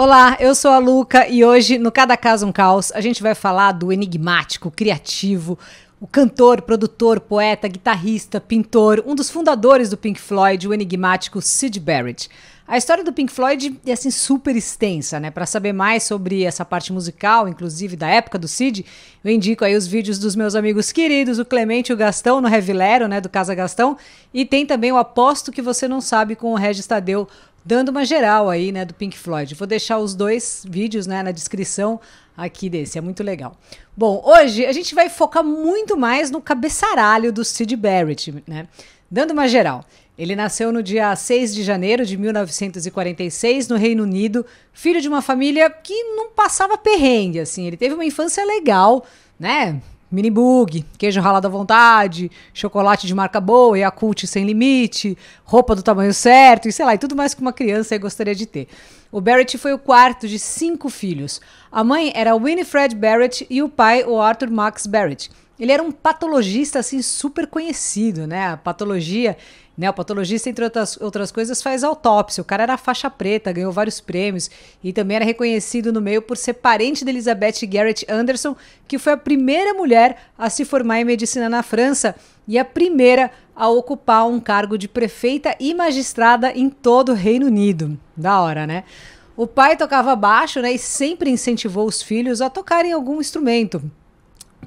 Olá, eu sou a Luca e hoje, no Cada Caso um Caos, a gente vai falar do enigmático, criativo, o cantor, produtor, poeta, guitarrista, pintor, um dos fundadores do Pink Floyd, o enigmático Sid Barrett. A história do Pink Floyd é assim super extensa, né? Para saber mais sobre essa parte musical, inclusive da época do Sid, eu indico aí os vídeos dos meus amigos queridos, o Clemente e o Gastão no Revilero, né, do Casa Gastão, e tem também o Aposto que você não sabe com o Regis Tadeu dando uma geral aí, né, do Pink Floyd. Vou deixar os dois vídeos, né, na descrição aqui desse, é muito legal. Bom, hoje a gente vai focar muito mais no cabeçaralho do Sid Barrett, né? Dando uma geral. Ele nasceu no dia 6 de janeiro de 1946 no Reino Unido, filho de uma família que não passava perrengue, assim. Ele teve uma infância legal, né? mini bug, queijo ralado à vontade, chocolate de marca boa, e Yakult sem limite, roupa do tamanho certo e sei lá, e tudo mais que uma criança gostaria de ter. O Barrett foi o quarto de cinco filhos. A mãe era Winifred Barrett e o pai, o Arthur Max Barrett. Ele era um patologista assim super conhecido, né? A patologia né? O patologista, entre outras, outras coisas, faz autópsia. O cara era faixa preta, ganhou vários prêmios e também era reconhecido no meio por ser parente de Elizabeth Garrett Anderson, que foi a primeira mulher a se formar em medicina na França e a primeira a ocupar um cargo de prefeita e magistrada em todo o Reino Unido. Da hora, né? O pai tocava baixo né, e sempre incentivou os filhos a tocarem algum instrumento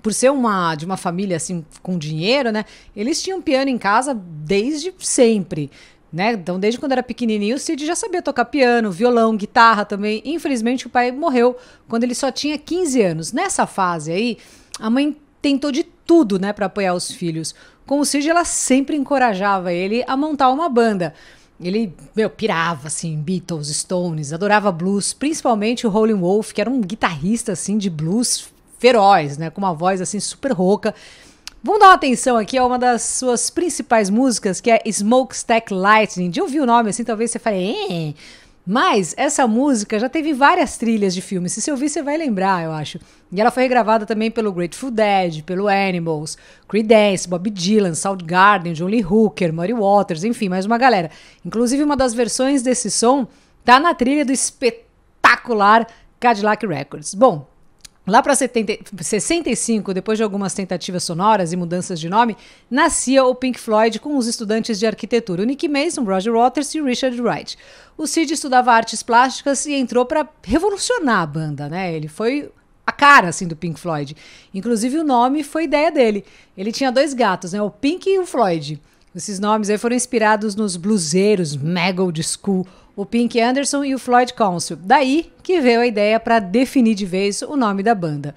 por ser uma de uma família assim com dinheiro, né? Eles tinham piano em casa desde sempre. Né? Então, desde quando era pequenininho, o Cid já sabia tocar piano, violão, guitarra também. Infelizmente, o pai morreu quando ele só tinha 15 anos. Nessa fase aí, a mãe tentou de tudo, né, para apoiar os filhos. Com o Cid, ela sempre encorajava ele a montar uma banda. Ele, meu, pirava, assim, Beatles, Stones, adorava blues, principalmente o Rolling Wolf, que era um guitarrista, assim, de blues feroz, né? Com uma voz assim super rouca. Vamos dar uma atenção aqui a uma das suas principais músicas, que é Smokestack Lightning. De ouvir o nome assim, talvez você fale. Eh. Mas essa música já teve várias trilhas de filmes. Se você ouvir, você vai lembrar, eu acho. E ela foi regravada também pelo Grateful Dead, pelo Animals, Creedence, Bob Dylan, Soundgarden, John Lee Hooker, Murray Waters, enfim, mais uma galera. Inclusive, uma das versões desse som tá na trilha do espetacular Cadillac Records. Bom, Lá para 65, depois de algumas tentativas sonoras e mudanças de nome, nascia o Pink Floyd com os estudantes de arquitetura, o Nick Mason, Roger Waters e Richard Wright. O Sid estudava artes plásticas e entrou para revolucionar a banda, né? Ele foi a cara assim do Pink Floyd. Inclusive o nome foi ideia dele. Ele tinha dois gatos, né? O Pink e o Floyd. Esses nomes aí foram inspirados nos bluseiros mega old school o Pink Anderson e o Floyd Council. Daí que veio a ideia para definir de vez o nome da banda.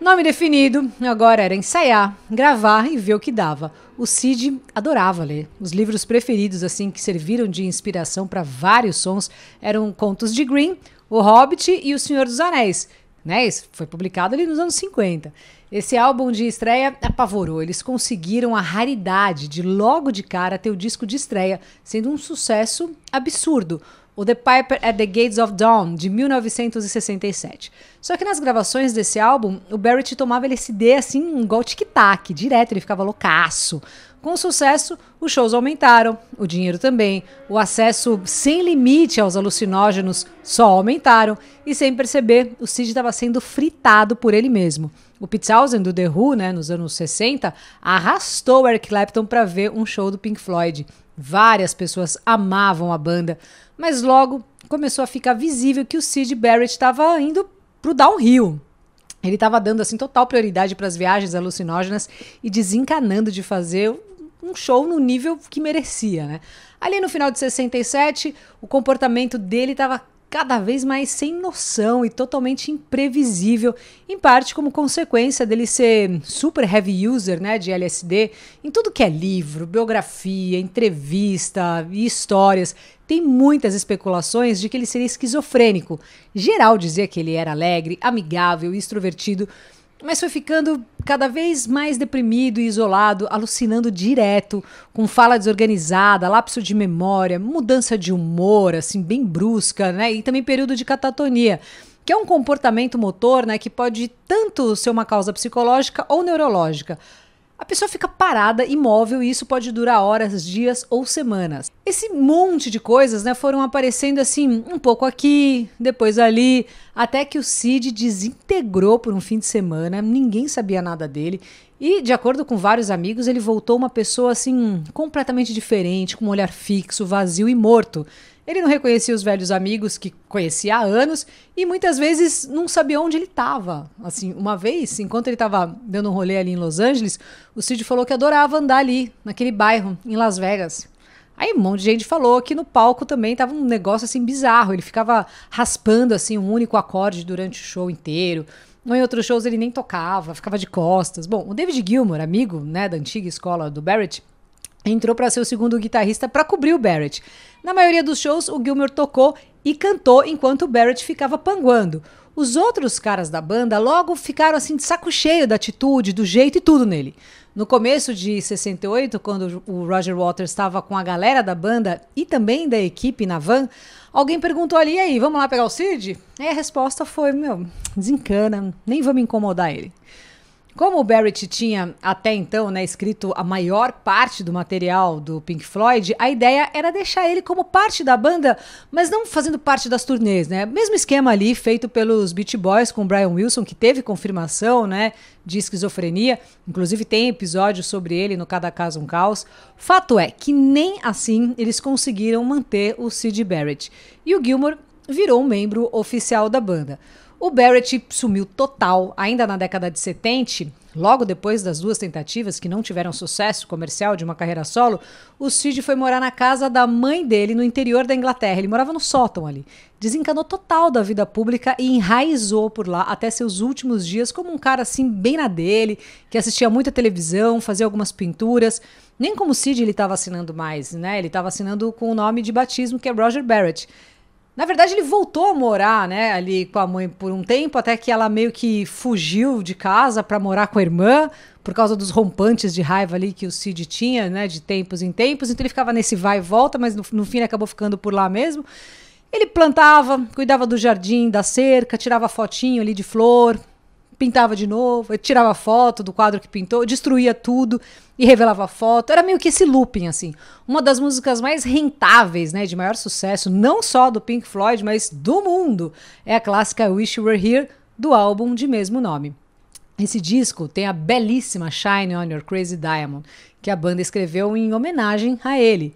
Nome definido, agora era ensaiar, gravar e ver o que dava. O Cid adorava ler. Os livros preferidos, assim, que serviram de inspiração para vários sons, eram Contos de Green, O Hobbit e O Senhor dos Anéis, né? Isso foi publicado ali nos anos 50. Esse álbum de estreia apavorou. Eles conseguiram a raridade de logo de cara ter o disco de estreia, sendo um sucesso absurdo o The Piper at the Gates of Dawn, de 1967. Só que nas gravações desse álbum, o Barrett tomava LSD assim, igual tic-tac, direto, ele ficava loucaço. Com sucesso, os shows aumentaram, o dinheiro também, o acesso sem limite aos alucinógenos só aumentaram, e sem perceber, o Sid estava sendo fritado por ele mesmo. O Pete do The Who, né, nos anos 60, arrastou Eric Clapton para ver um show do Pink Floyd. Várias pessoas amavam a banda, mas logo começou a ficar visível que o Sid Barrett estava indo para o downhill. Ele estava dando assim total prioridade para as viagens alucinógenas e desencanando de fazer um show no nível que merecia, né? Ali no final de 67, o comportamento dele estava cada vez mais sem noção e totalmente imprevisível, em parte como consequência dele ser super heavy user né, de LSD em tudo que é livro, biografia, entrevista e histórias. Tem muitas especulações de que ele seria esquizofrênico. Geral dizia que ele era alegre, amigável, extrovertido, mas foi ficando cada vez mais deprimido e isolado, alucinando direto, com fala desorganizada, lapso de memória, mudança de humor, assim, bem brusca, né? E também período de catatonia, que é um comportamento motor, né, que pode tanto ser uma causa psicológica ou neurológica. A pessoa fica parada, imóvel, e isso pode durar horas, dias ou semanas. Esse monte de coisas né, foram aparecendo assim, um pouco aqui, depois ali, até que o Cid desintegrou por um fim de semana, ninguém sabia nada dele. E, de acordo com vários amigos, ele voltou uma pessoa assim, completamente diferente, com um olhar fixo, vazio e morto. Ele não reconhecia os velhos amigos que conhecia há anos e muitas vezes não sabia onde ele estava. Assim, uma vez, enquanto ele estava dando um rolê ali em Los Angeles, o Cid falou que adorava andar ali, naquele bairro, em Las Vegas. Aí um monte de gente falou que no palco também tava um negócio assim bizarro. Ele ficava raspando assim um único acorde durante o show inteiro. Em outros shows ele nem tocava, ficava de costas. Bom, o David Gilmour, amigo né, da antiga escola do Barrett, entrou para ser o segundo guitarrista para cobrir o Barrett. Na maioria dos shows, o Gilmer tocou e cantou enquanto o Barrett ficava panguando. Os outros caras da banda logo ficaram assim de saco cheio da atitude, do jeito e tudo nele. No começo de 68, quando o Roger Waters estava com a galera da banda e também da equipe na van, alguém perguntou ali: e aí, vamos lá pegar o Cid? E a resposta foi: meu, desencana, nem vamos incomodar ele. Como o Barrett tinha até então né, escrito a maior parte do material do Pink Floyd, a ideia era deixar ele como parte da banda, mas não fazendo parte das turnês, né? Mesmo esquema ali feito pelos Beach Boys com o Brian Wilson, que teve confirmação né, de esquizofrenia, inclusive tem episódio sobre ele no Cada Caso um Caos. Fato é que nem assim eles conseguiram manter o Sid Barrett. E o Gilmore virou um membro oficial da banda. O Barrett sumiu total ainda na década de 70. Logo depois das duas tentativas que não tiveram sucesso comercial de uma carreira solo, o Sid foi morar na casa da mãe dele no interior da Inglaterra. Ele morava no sótão ali. Desencanou total da vida pública e enraizou por lá até seus últimos dias como um cara assim bem na dele, que assistia muita televisão, fazia algumas pinturas. Nem como Sid ele estava assinando mais, né? Ele estava assinando com o nome de batismo que é Roger Barrett. Na verdade, ele voltou a morar, né, ali com a mãe por um tempo, até que ela meio que fugiu de casa para morar com a irmã, por causa dos rompantes de raiva ali que o Cid tinha, né, de tempos em tempos. Então ele ficava nesse vai e volta, mas no, no fim ele acabou ficando por lá mesmo. Ele plantava, cuidava do jardim, da cerca, tirava fotinho ali de flor, pintava de novo, tirava foto do quadro que pintou, destruía tudo e revelava foto. Era meio que esse looping, assim. Uma das músicas mais rentáveis, né, de maior sucesso, não só do Pink Floyd, mas do mundo, é a clássica Wish You Were Here, do álbum de mesmo nome. Esse disco tem a belíssima Shine on Your Crazy Diamond, que a banda escreveu em homenagem a ele.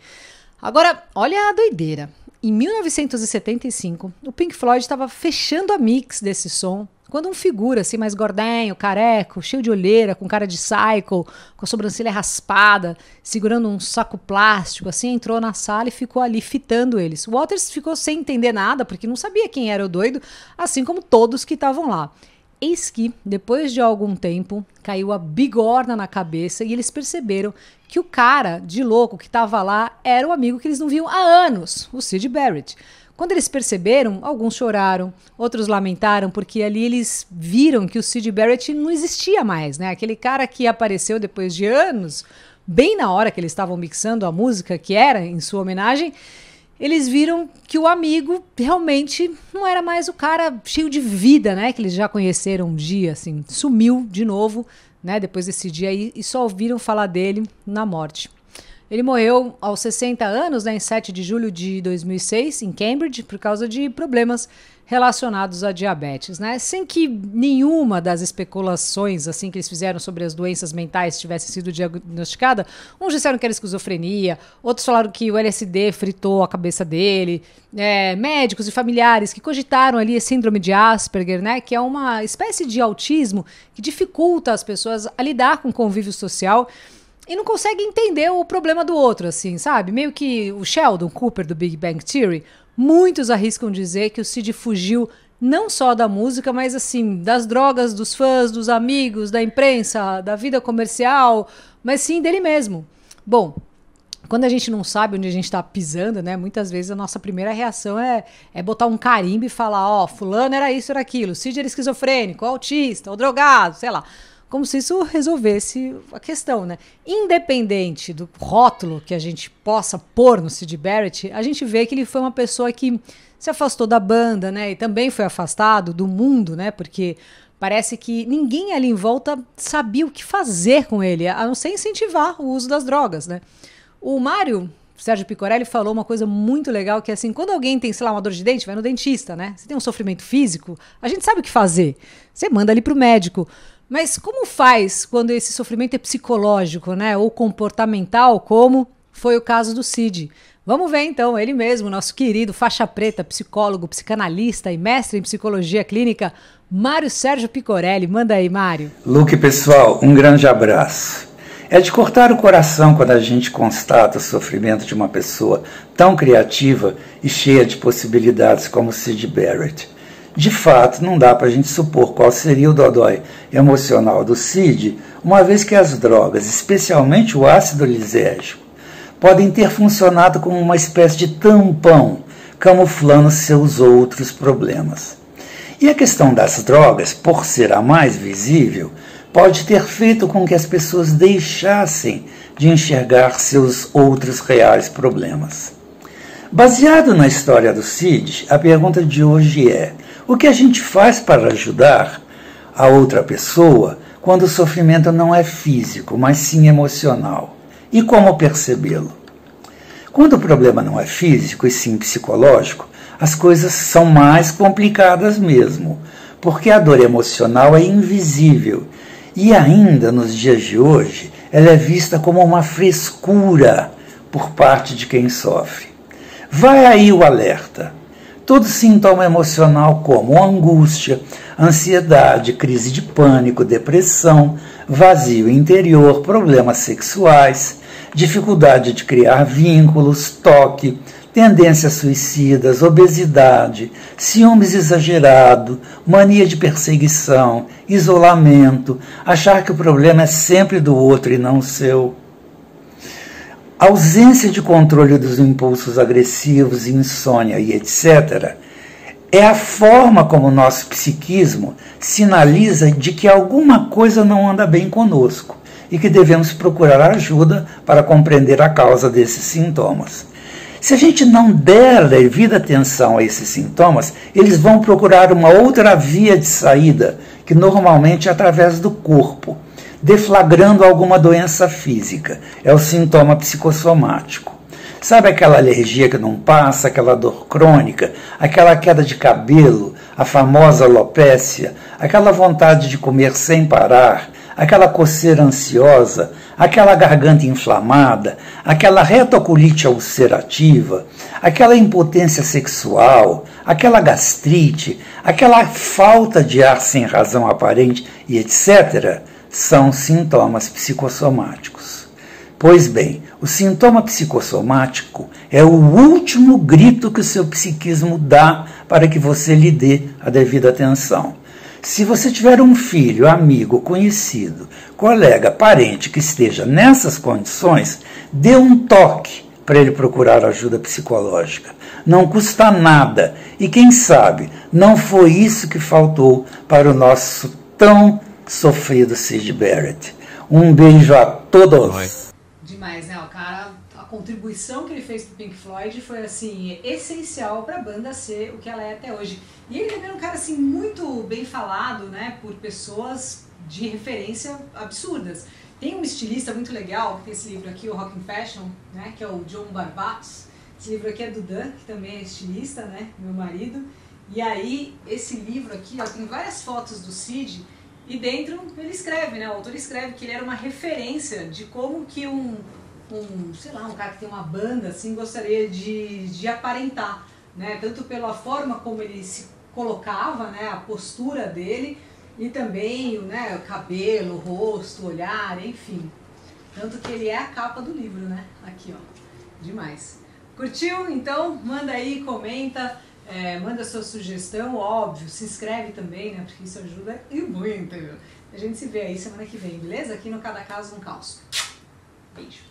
Agora, olha a doideira. Em 1975, o Pink Floyd estava fechando a mix desse som quando um figura assim, mais gordinho, careco, cheio de olheira, com cara de psycho, com a sobrancelha raspada, segurando um saco plástico, assim, entrou na sala e ficou ali fitando eles. O Waters ficou sem entender nada, porque não sabia quem era o doido, assim como todos que estavam lá. Eis que, depois de algum tempo, caiu a bigorna na cabeça e eles perceberam que o cara de louco que estava lá era o amigo que eles não viam há anos, o Sid Barrett. Quando eles perceberam, alguns choraram, outros lamentaram, porque ali eles viram que o Sid Barrett não existia mais, né? Aquele cara que apareceu depois de anos, bem na hora que eles estavam mixando a música que era em sua homenagem, eles viram que o amigo realmente não era mais o cara cheio de vida, né? Que eles já conheceram um dia, assim, sumiu de novo, né? Depois desse dia aí, e só ouviram falar dele na morte. Ele morreu aos 60 anos, né, em 7 de julho de 2006, em Cambridge, por causa de problemas relacionados à diabetes, né? Sem que nenhuma das especulações assim que eles fizeram sobre as doenças mentais tivesse sido diagnosticada. Uns disseram que era esquizofrenia, outros falaram que o LSD fritou a cabeça dele. É, médicos e familiares que cogitaram ali a síndrome de Asperger, né? Que é uma espécie de autismo que dificulta as pessoas a lidar com o convívio social e não consegue entender o problema do outro, assim, sabe? Meio que o Sheldon Cooper do Big Bang Theory, muitos arriscam dizer que o Cid fugiu não só da música, mas assim, das drogas, dos fãs, dos amigos, da imprensa, da vida comercial, mas sim dele mesmo. Bom, quando a gente não sabe onde a gente está pisando, né? Muitas vezes a nossa primeira reação é, é botar um carimbo e falar, ó, oh, fulano era isso, era aquilo, Cid era esquizofrênico, autista, ou drogado, sei lá como se isso resolvesse a questão, né? Independente do rótulo que a gente possa pôr no Sid Barrett, a gente vê que ele foi uma pessoa que se afastou da banda, né? E também foi afastado do mundo, né? Porque Parece que ninguém ali em volta sabia o que fazer com ele, a não ser incentivar o uso das drogas, né? O Mário Sérgio Picorelli falou uma coisa muito legal que é assim, quando alguém tem, sei lá, uma dor de dente, vai no dentista, né? Se tem um sofrimento físico, a gente sabe o que fazer. Você manda ali pro médico. Mas como faz quando esse sofrimento é psicológico, né? Ou comportamental, como foi o caso do Cid. Vamos ver então, ele mesmo, nosso querido faixa preta, psicólogo, psicanalista e mestre em psicologia clínica, Mário Sérgio Picorelli. Manda aí, Mário. Luke, pessoal, um grande abraço. É de cortar o coração quando a gente constata o sofrimento de uma pessoa tão criativa e cheia de possibilidades como Sid Barrett. De fato, não dá para a gente supor qual seria o dodói emocional do Cid, uma vez que as drogas, especialmente o ácido lisérgico, podem ter funcionado como uma espécie de tampão, camuflando seus outros problemas. E a questão das drogas, por ser a mais visível, pode ter feito com que as pessoas deixassem de enxergar seus outros reais problemas. Baseado na história do Cid, a pergunta de hoje é: o que a gente faz para ajudar a outra pessoa quando o sofrimento não é físico, mas sim emocional? E como percebê-lo? Quando o problema não é físico e sim psicológico, as coisas são mais complicadas mesmo, porque a dor emocional é invisível e ainda nos dias de hoje ela é vista como uma frescura por parte de quem sofre. Vai aí o alerta. Todo sintoma emocional, como angústia, ansiedade, crise de pânico, depressão, vazio interior, problemas sexuais, dificuldade de criar vínculos, toque, tendências suicidas, obesidade, ciúmes exagerado, mania de perseguição, isolamento, achar que o problema é sempre do outro e não seu, ausência de controle dos impulsos agressivos, insônia e etc., é a forma como o nosso psiquismo sinaliza de que alguma coisa não anda bem conosco e que devemos procurar ajuda para compreender a causa desses sintomas. Se a gente não der devida atenção a esses sintomas, eles vão procurar uma outra via de saída, que normalmente é através do corpo deflagrando alguma doença física. É o sintoma psicossomático. Sabe aquela alergia que não passa, aquela dor crônica, aquela queda de cabelo, a famosa alopécia, aquela vontade de comer sem parar, aquela coceira ansiosa, aquela garganta inflamada, aquela retocolite ulcerativa, aquela impotência sexual, aquela gastrite, aquela falta de ar sem razão aparente e etc são sintomas psicossomáticos. Pois bem, o sintoma psicossomático é o último grito que o seu psiquismo dá para que você lhe dê a devida atenção. Se você tiver um filho, amigo, conhecido, colega, parente que esteja nessas condições, dê um toque para ele procurar ajuda psicológica. Não custa nada e quem sabe não foi isso que faltou para o nosso tão sofrido Sid Barrett. Um beijo a todos. Demais, né? O cara, a contribuição que ele fez pro Pink Floyd foi assim essencial para a banda ser o que ela é até hoje. E ele também é um cara assim muito bem falado, né, por pessoas de referência absurdas. Tem um estilista muito legal que tem esse livro aqui, o Rock and Fashion, né, que é o John Barbatos. Esse livro aqui é do Dan, que também é estilista, né, meu marido. E aí, esse livro aqui, ó, tem várias fotos do Cid, e dentro ele escreve, né? O autor escreve que ele era uma referência de como que um, um sei lá, um cara que tem uma banda assim gostaria de, de aparentar, né? Tanto pela forma como ele se colocava, né? A postura dele e também né, o cabelo, o rosto, o olhar, enfim. Tanto que ele é a capa do livro, né? Aqui, ó. Demais. Curtiu? Então manda aí, comenta é, manda sua sugestão, óbvio, se inscreve também, né? Porque isso ajuda e muito. A gente se vê aí semana que vem, beleza? Aqui no Cada Caso um Caos. Beijo.